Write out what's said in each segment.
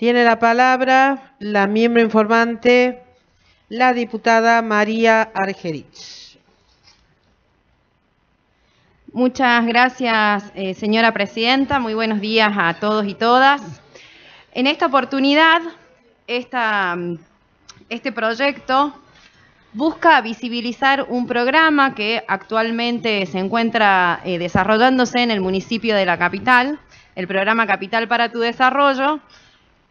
Tiene la palabra la miembro informante, la diputada María Argerich. Muchas gracias, eh, señora presidenta. Muy buenos días a todos y todas. En esta oportunidad, este proyecto busca visibilizar un programa que actualmente se encuentra eh, desarrollándose en el municipio de la capital, el programa Capital para tu Desarrollo,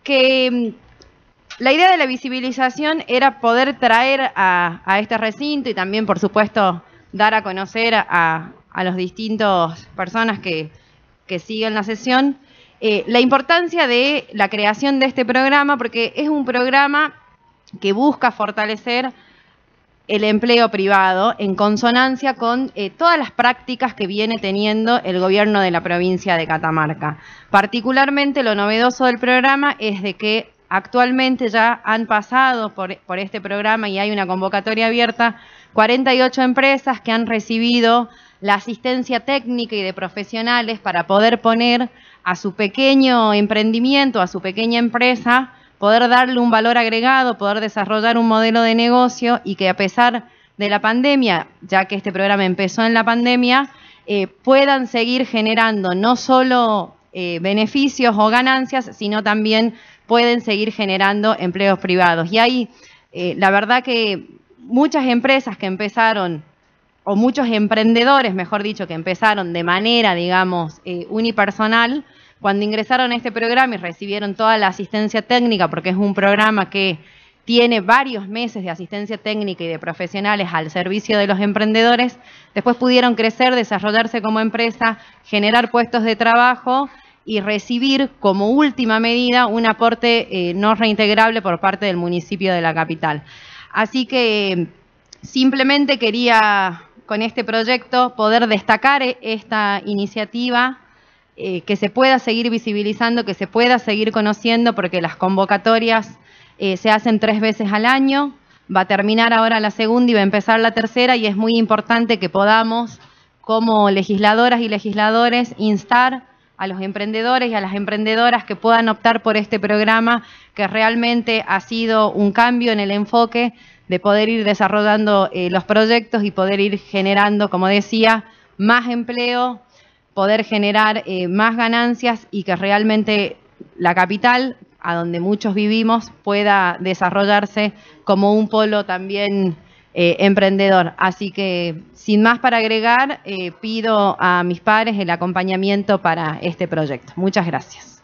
que mm, la idea de la visibilización era poder traer a, este recinto y también, por supuesto, dar a conocer a, a las distintas personas que, siguen la sesión eh, la importancia de la creación de este programa, porque es un programa que busca fortalecer el empleo privado en consonancia con eh, todas las prácticas que viene teniendo el gobierno de la provincia de Catamarca. Particularmente lo novedoso del programa es de que actualmente ya han pasado por, por este programa y hay una convocatoria abierta 48 empresas que han recibido la asistencia técnica y de profesionales para poder poner a su pequeño emprendimiento, a su pequeña empresa, poder darle un valor agregado, poder desarrollar un modelo de negocio y que a pesar de la pandemia, ya que este programa empezó en la pandemia, eh, puedan seguir generando no solo eh, beneficios o ganancias, sino también pueden seguir generando empleos privados. Y ahí, eh, la verdad que muchas empresas que empezaron, o muchos emprendedores, mejor dicho, que empezaron de manera, digamos, unipersonal, cuando ingresaron a este programa y recibieron toda la asistencia técnica, porque es un programa que tiene varios meses de asistencia técnica y de profesionales al servicio de los emprendedores, después pudieron crecer, desarrollarse como empresa, generar puestos de trabajo y recibir como última medida un aporte eh, no reintegrable por parte del municipio de la capital. Así que simplemente quería con este proyecto poder destacar e-, esta iniciativa eh, que se pueda seguir visibilizando, que se pueda seguir conociendo, porque las convocatorias eh, se hacen tres veces al año, va a terminar ahora la segunda y va a empezar la tercera, y es muy importante que podamos, como legisladoras y legisladores, instar a los emprendedores y a las emprendedoras que puedan optar por este programa, que realmente ha sido un cambio en el enfoque de poder ir desarrollando eh, los proyectos y poder ir generando, como decía, más empleo, poder generar eh, más ganancias y que realmente la capital, a donde muchos vivimos, pueda desarrollarse como un polo también eh, emprendedor. Así que, sin más para agregar, eh, pido a mis padres el acompañamiento para este proyecto. Muchas gracias.